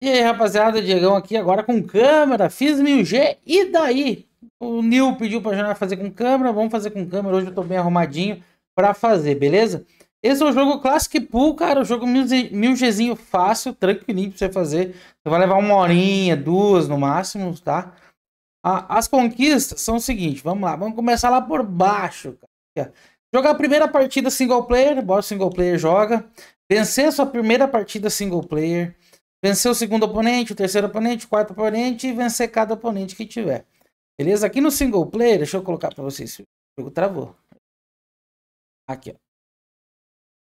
E aí, rapaziada, Diegão aqui agora com câmera, fiz 1000G, e daí? O Nil pediu pra gente fazer com câmera, vamos fazer com câmera, hoje eu tô bem arrumadinho pra fazer, beleza? Esse é o jogo Classic Pool, cara, o jogo 1000Gzinho fácil, tranquilinho pra você fazer, você vai levar uma horinha, duas no máximo, tá? as conquistas são o seguinte, vamos lá, vamos começar lá por baixo, cara. Jogar a primeira partida single player, bora single player joga, vencer sua primeira partida single player... Vencer o segundo oponente, o terceiro oponente, o quarto oponente e vencer cada oponente que tiver. Beleza? Aqui no single player, deixa eu colocar para vocês. O jogo travou. Aqui, ó.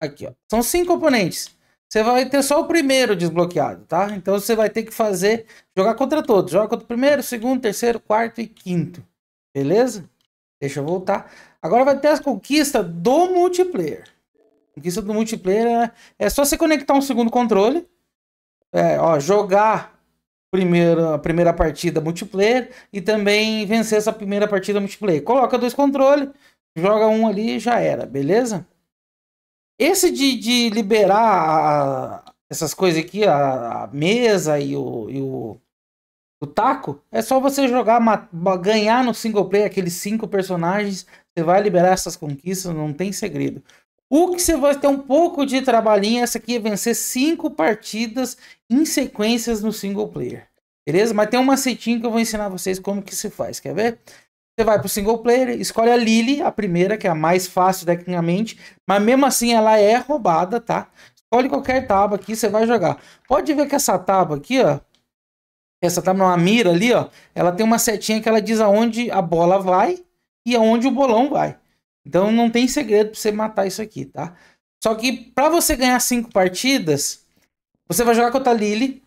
Aqui, ó. São cinco oponentes. Você vai ter só o primeiro desbloqueado, tá? Então você vai ter que fazer, jogar contra todos. Joga contra o primeiro, segundo, terceiro, quarto e quinto. Beleza? Deixa eu voltar. Agora vai ter as conquistas do multiplayer. Conquista do multiplayer é, é só você conectar um segundo controle é, ó, jogar primeira, a primeira partida multiplayer e também vencer essa primeira partida multiplayer. Coloca dois controles, joga um ali e já era, beleza? Esse de, de liberar a, essas coisas aqui, a, a mesa e o, e o, o, taco, é só você jogar, ganhar no single player aqueles cinco personagens, você vai liberar essas conquistas, não tem segredo. O que você vai ter um pouco de trabalhinho, é essa aqui é vencer cinco partidas em sequências no single player. Beleza? Mas tem um macetinho que eu vou ensinar vocês como que se faz, quer ver? Você vai pro single player, escolhe a Lily, a primeira, que é a mais fácil tecnicamente, mas mesmo assim ela é roubada, tá? Escolhe qualquer tábua aqui, você vai jogar. Pode ver que essa tábua aqui, ó, essa tábua, uma mira ali, ó, ela tem uma setinha que ela diz aonde a bola vai e aonde o bolão vai. Então não tem segredo para você matar isso aqui, tá? Só que para você ganhar cinco partidas, você vai jogar contra a Lily.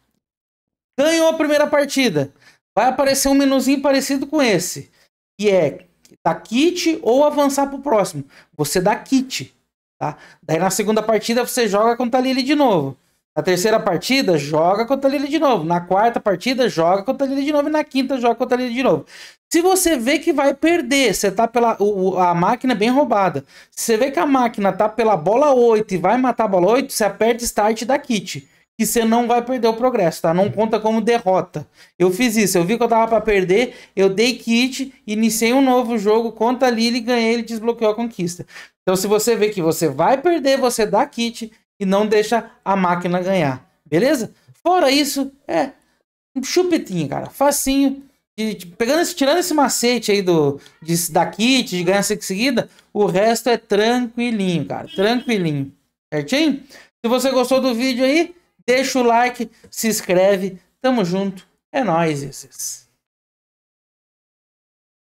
Ganhou a primeira partida. Vai aparecer um menuzinho parecido com esse. Que é dar kit ou avançar pro próximo. Você dá kit, tá? Daí na segunda partida você joga contra a Lily de novo. Na terceira partida, joga contra a Lily de novo. Na quarta partida, joga contra a Lily de novo. E na quinta, joga contra a Lily de novo. Se você vê que vai perder, você tá pela o, a máquina é bem roubada. Se você vê que a máquina tá pela bola 8 e vai matar a bola 8, você aperta start da kit. Que você não vai perder o progresso, tá? Não conta como derrota. Eu fiz isso, eu vi que eu tava para perder, eu dei kit, iniciei um novo jogo conta ali e ganhei, ele desbloqueou a conquista. Então se você vê que você vai perder, você dá kit e não deixa a máquina ganhar. Beleza? Fora isso, é um chupetinho, cara. Facinho de, de, pegando esse, tirando esse macete aí do, de, da kit, de ganhar seguida, o resto é tranquilinho, cara. Tranquilinho. Certinho? Se você gostou do vídeo aí, deixa o like, se inscreve. Tamo junto. É nóis, esses.